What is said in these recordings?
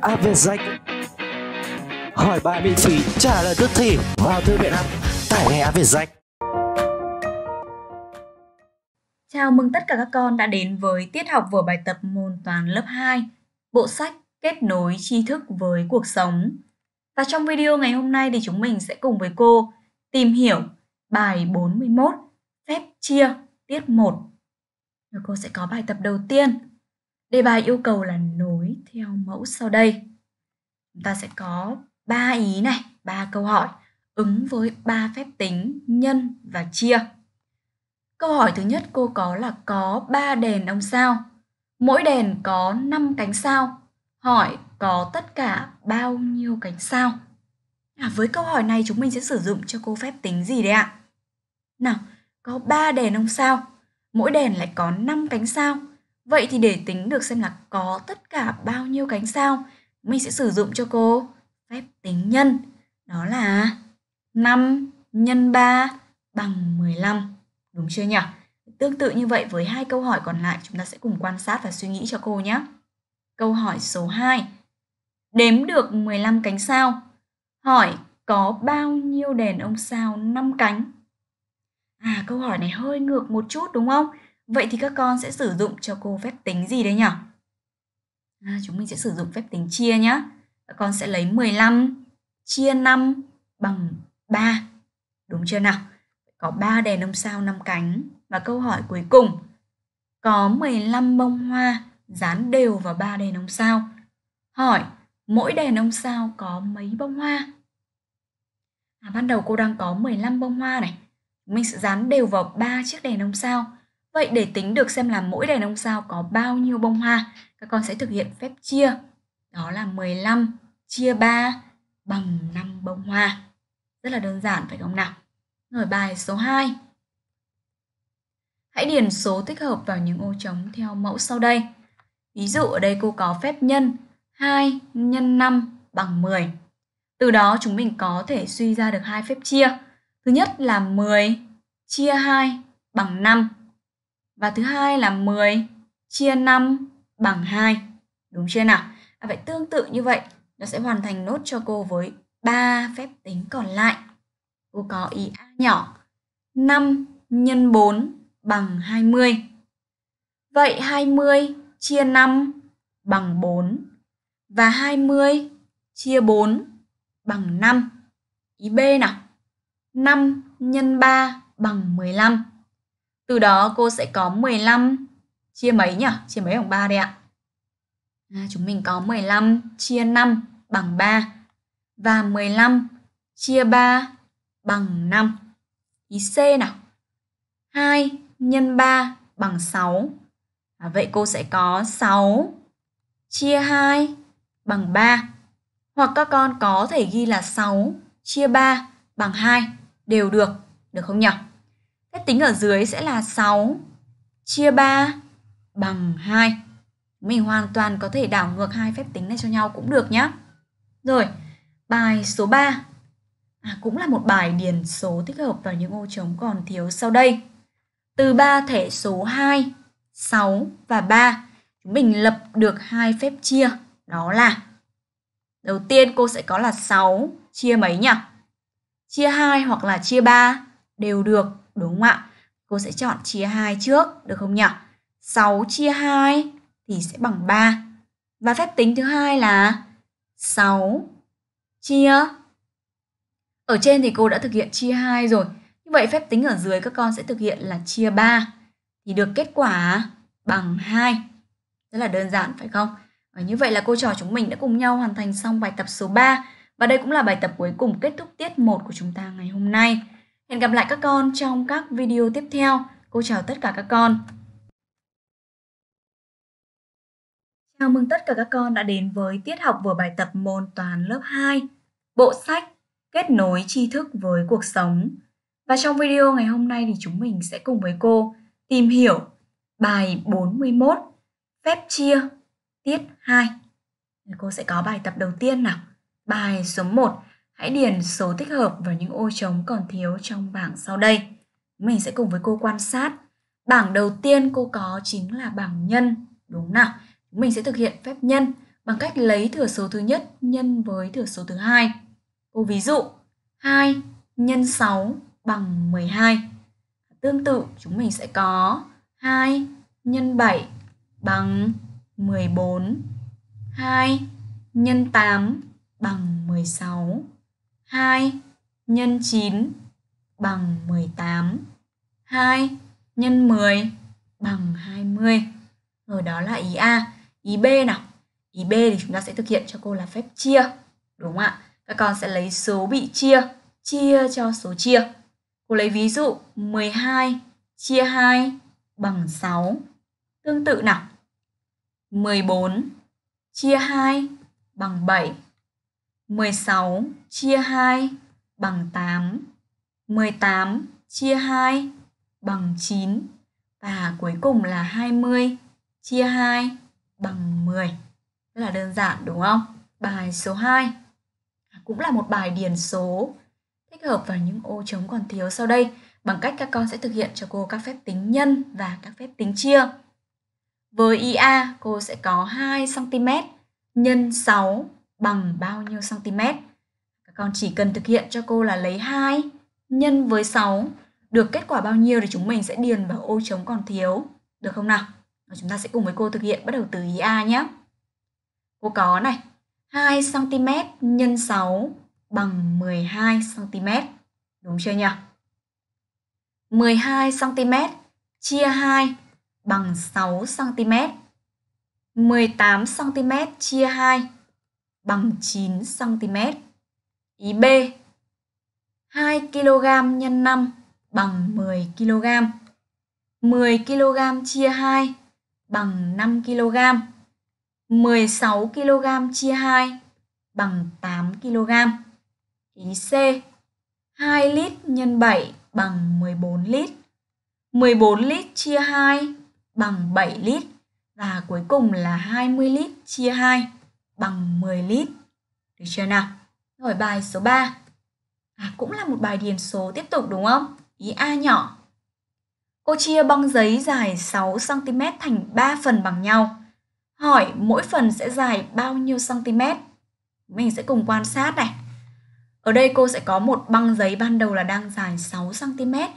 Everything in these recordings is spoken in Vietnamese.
app Việt Danh Hỏi bài miễn phí, trả lời tức thì vào thư viện app, tải ngay app Việt Danh Chào mừng tất cả các con đã đến với tiết học vừa bài tập môn toán lớp 2, bộ sách Kết nối tri thức với cuộc sống. Và trong video ngày hôm nay thì chúng mình sẽ cùng với cô tìm hiểu bài 41 phép chia tiết 1. cô sẽ có bài tập đầu tiên. Đề bài yêu cầu là nối nói theo mẫu sau đây. Chúng ta sẽ có ba ý này, ba câu hỏi ứng với ba phép tính nhân và chia. Câu hỏi thứ nhất cô có là có 3 đèn ông sao? Mỗi đèn có 5 cánh sao. Hỏi có tất cả bao nhiêu cánh sao? À, với câu hỏi này chúng mình sẽ sử dụng cho cô phép tính gì đấy ạ? Nào, có 3 đèn ông sao. Mỗi đèn lại có 5 cánh sao. Vậy thì để tính được xem là có tất cả bao nhiêu cánh sao, mình sẽ sử dụng cho cô phép tính nhân. Đó là 5 nhân 3 bằng 15. Đúng chưa nhỉ? Tương tự như vậy với hai câu hỏi còn lại chúng ta sẽ cùng quan sát và suy nghĩ cho cô nhé. Câu hỏi số 2. Đếm được 15 cánh sao. Hỏi có bao nhiêu đèn ông sao 5 cánh? À câu hỏi này hơi ngược một chút đúng không? Vậy thì các con sẽ sử dụng cho cô phép tính gì đấy nhỉ? À, chúng mình sẽ sử dụng phép tính chia nhé. Các con sẽ lấy 15 chia 5 bằng 3. Đúng chưa nào? Có 3 đèn ông sao 5 cánh. Và câu hỏi cuối cùng. Có 15 bông hoa dán đều vào 3 đèn ông sao. Hỏi, mỗi đèn ông sao có mấy bông hoa? À, ban đầu cô đang có 15 bông hoa này. Mình sẽ dán đều vào 3 chiếc đèn ông sao Vậy để tính được xem là mỗi đèn ông sao có bao nhiêu bông hoa, các con sẽ thực hiện phép chia. Đó là 15 chia 3 bằng 5 bông hoa. Rất là đơn giản phải không nào? Rồi bài số 2. Hãy điền số tích hợp vào những ô trống theo mẫu sau đây. Ví dụ ở đây cô có phép nhân 2 nhân 5 bằng 10. Từ đó chúng mình có thể suy ra được hai phép chia. Thứ nhất là 10 chia 2 bằng 5 và thứ hai là 10 chia 5 bằng 2. Đúng chưa nào? À, vậy tương tự như vậy, nó sẽ hoàn thành nốt cho cô với ba phép tính còn lại. Cô có ý A nhỏ 5 nhân 4 bằng 20. Vậy 20 chia 5 bằng 4 và 20 chia 4 bằng 5. Ý B nào? 5 nhân 3 bằng 15. Từ đó cô sẽ có 15 chia mấy nhỉ? Chia mấy bằng 3 đây ạ? À, chúng mình có 15 chia 5 bằng 3 và 15 chia 3 bằng 5. Ý C nào. 2 nhân 3 bằng 6. À, vậy cô sẽ có 6 chia 2 bằng 3. Hoặc các con có thể ghi là 6 chia 3 bằng 2 đều được, được không nhỉ? cách tính ở dưới sẽ là 6 chia 3 bằng 2. Mình hoàn toàn có thể đảo ngược hai phép tính này cho nhau cũng được nhé. Rồi, bài số 3. À, cũng là một bài điền số thích hợp vào những ô trống còn thiếu sau đây. Từ ba thẻ số 2, 6 và 3, chúng mình lập được hai phép chia. Đó là đầu tiên cô sẽ có là 6 chia mấy nhỉ? Chia 2 hoặc là chia 3 đều được đúng không ạ? Cô sẽ chọn chia 2 trước, được không nhỉ? 6 chia 2 thì sẽ bằng 3. Và phép tính thứ hai là 6 chia. Ở trên thì cô đã thực hiện chia 2 rồi. Như vậy phép tính ở dưới các con sẽ thực hiện là chia 3. Thì được kết quả bằng 2. Rất là đơn giản phải không? Và như vậy là cô trò chúng mình đã cùng nhau hoàn thành xong bài tập số 3. Và đây cũng là bài tập cuối cùng kết thúc tiết 1 của chúng ta ngày hôm nay. Hẹn gặp lại các con trong các video tiếp theo. Cô chào tất cả các con. Chào mừng tất cả các con đã đến với tiết học vừa bài tập môn toán lớp 2, bộ sách Kết nối tri thức với cuộc sống. Và trong video ngày hôm nay thì chúng mình sẽ cùng với cô tìm hiểu bài 41 phép chia tiết 2. Cô sẽ có bài tập đầu tiên nào. Bài số 1 Hãy điền số tích hợp vào những ô trống còn thiếu trong bảng sau đây. Mình sẽ cùng với cô quan sát. Bảng đầu tiên cô có chính là bảng nhân, đúng nào? Mình sẽ thực hiện phép nhân bằng cách lấy thừa số thứ nhất nhân với thừa số thứ hai. Cô ví dụ 2 nhân 6 bằng 12. Tương tự chúng mình sẽ có 2 nhân 7 bằng 14. 2 nhân 8 bằng 16. 2 nhân 9 bằng 18. 2 nhân 10 bằng 20. Rồi đó là ý A. Ý B nào? Ý B thì chúng ta sẽ thực hiện cho cô là phép chia. Đúng không ạ? Các con sẽ lấy số bị chia, chia cho số chia. Cô lấy ví dụ 12 chia 2 bằng 6. Tương tự nào? 14 chia 2 bằng 7 16 chia 2 bằng 8. 18 chia 2 bằng 9 và cuối cùng là 20 chia 2 bằng 10. Rất là đơn giản đúng không? Bài số 2 à, cũng là một bài điền số tích hợp vào những ô trống còn thiếu sau đây bằng cách các con sẽ thực hiện cho cô các phép tính nhân và các phép tính chia. Với IA, cô sẽ có 2 cm nhân 6 bằng bao nhiêu cm. Các con chỉ cần thực hiện cho cô là lấy 2 nhân với 6 được kết quả bao nhiêu thì chúng mình sẽ điền vào ô trống còn thiếu. Được không nào? Và chúng ta sẽ cùng với cô thực hiện bắt đầu từ ý A nhé. Cô có này, 2 cm nhân 6 bằng 12 cm. Đúng chưa nhỉ? 12 cm chia 2 bằng 6 cm. 18 cm chia 2 bằng 9 cm. Ý B. 2 kg nhân 5 bằng 10 kg. 10 kg chia 2 bằng 5 kg. 16 kg chia 2 bằng 8 kg. Ý C. 2 lít nhân 7 bằng 14 lít. 14 lít chia 2 bằng 7 lít và cuối cùng là 20 lít chia 2 bằng 10 lít. Được chưa nào? Rồi bài số 3. À, cũng là một bài điền số tiếp tục đúng không? Ý A nhỏ. Cô chia băng giấy dài 6cm thành 3 phần bằng nhau. Hỏi mỗi phần sẽ dài bao nhiêu cm? Mình sẽ cùng quan sát này. Ở đây cô sẽ có một băng giấy ban đầu là đang dài 6cm.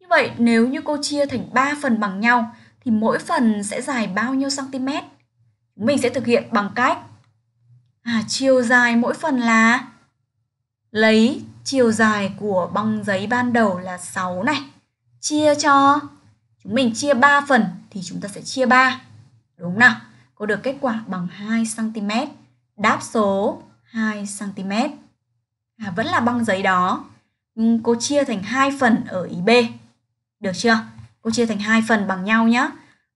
Như vậy nếu như cô chia thành 3 phần bằng nhau thì mỗi phần sẽ dài bao nhiêu cm? Mình sẽ thực hiện bằng cách chiều dài mỗi phần là lấy chiều dài của băng giấy ban đầu là 6 này chia cho chúng mình chia 3 phần thì chúng ta sẽ chia 3 đúng nào có được kết quả bằng 2 cm đáp số 2 cm à, vẫn là băng giấy đó nhưng cô chia thành hai phần ở ý B được chưa cô chia thành hai phần bằng nhau nhé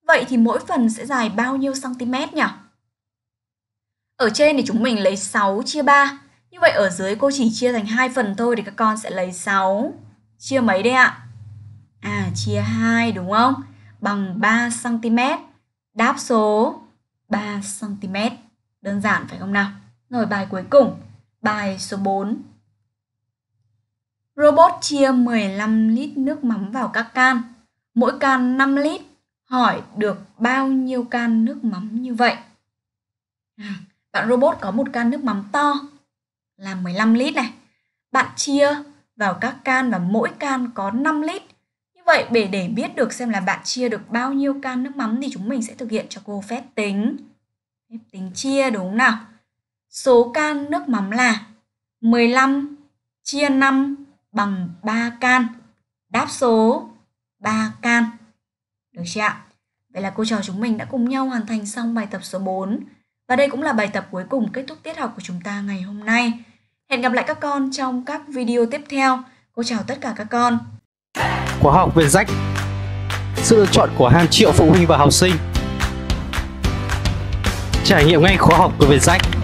vậy thì mỗi phần sẽ dài bao nhiêu cm nhỉ ở trên thì chúng mình lấy 6 chia 3. Như vậy ở dưới cô chỉ chia thành hai phần thôi thì các con sẽ lấy 6 chia mấy đây ạ? À chia 2 đúng không? Bằng 3 cm. Đáp số 3 cm. Đơn giản phải không nào? Rồi bài cuối cùng, bài số 4. Robot chia 15 lít nước mắm vào các can. Mỗi can 5 lít. Hỏi được bao nhiêu can nước mắm như vậy? À, bạn robot có một can nước mắm to là 15 lít này. Bạn chia vào các can và mỗi can có 5 lít. Như vậy để để biết được xem là bạn chia được bao nhiêu can nước mắm thì chúng mình sẽ thực hiện cho cô phép tính. Phép tính chia đúng không nào? Số can nước mắm là 15 chia 5 bằng 3 can. Đáp số 3 can. Được chưa ạ? Vậy là cô trò chúng mình đã cùng nhau hoàn thành xong bài tập số 4 và đây cũng là bài tập cuối cùng kết thúc tiết học của chúng ta ngày hôm nay. Hẹn gặp lại các con trong các video tiếp theo. Cô chào tất cả các con. Khóa học về rách Sự lựa chọn của hàng triệu phụ huynh và học sinh Trải nghiệm ngay khóa học của Việt Rách